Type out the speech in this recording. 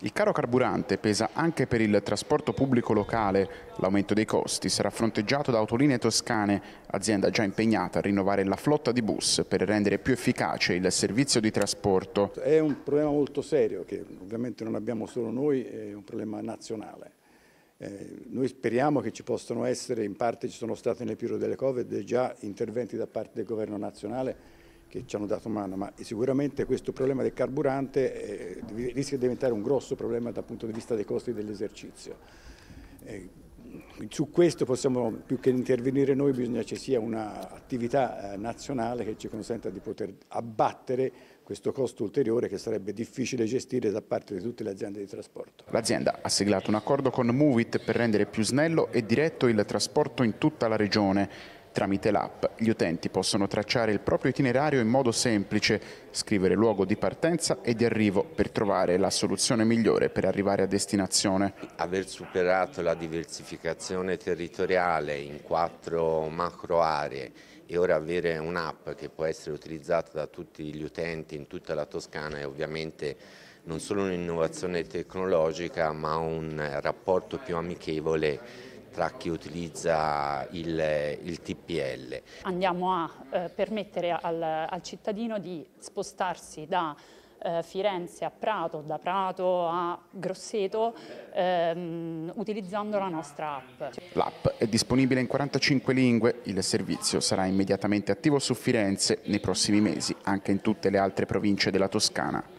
Il caro carburante pesa anche per il trasporto pubblico locale. L'aumento dei costi sarà fronteggiato da Autolinee Toscane, azienda già impegnata a rinnovare la flotta di bus per rendere più efficace il servizio di trasporto. È un problema molto serio che ovviamente non abbiamo solo noi, è un problema nazionale. Eh, noi speriamo che ci possano essere, in parte ci sono state nel periodo delle Covid, già interventi da parte del governo nazionale che ci hanno dato mano, ma sicuramente questo problema del carburante eh, rischia di diventare un grosso problema dal punto di vista dei costi dell'esercizio. Eh, su questo possiamo più che intervenire noi, bisogna che ci sia un'attività eh, nazionale che ci consenta di poter abbattere questo costo ulteriore che sarebbe difficile gestire da parte di tutte le aziende di trasporto. L'azienda ha siglato un accordo con Movit per rendere più snello e diretto il trasporto in tutta la regione. Tramite l'app gli utenti possono tracciare il proprio itinerario in modo semplice, scrivere luogo di partenza e di arrivo per trovare la soluzione migliore per arrivare a destinazione. Aver superato la diversificazione territoriale in quattro macro aree e ora avere un'app che può essere utilizzata da tutti gli utenti in tutta la Toscana è ovviamente non solo un'innovazione tecnologica ma un rapporto più amichevole tra chi utilizza il, il TPL. Andiamo a eh, permettere al, al cittadino di spostarsi da eh, Firenze a Prato, da Prato a Grosseto, ehm, utilizzando la nostra app. L'app è disponibile in 45 lingue, il servizio sarà immediatamente attivo su Firenze nei prossimi mesi, anche in tutte le altre province della Toscana.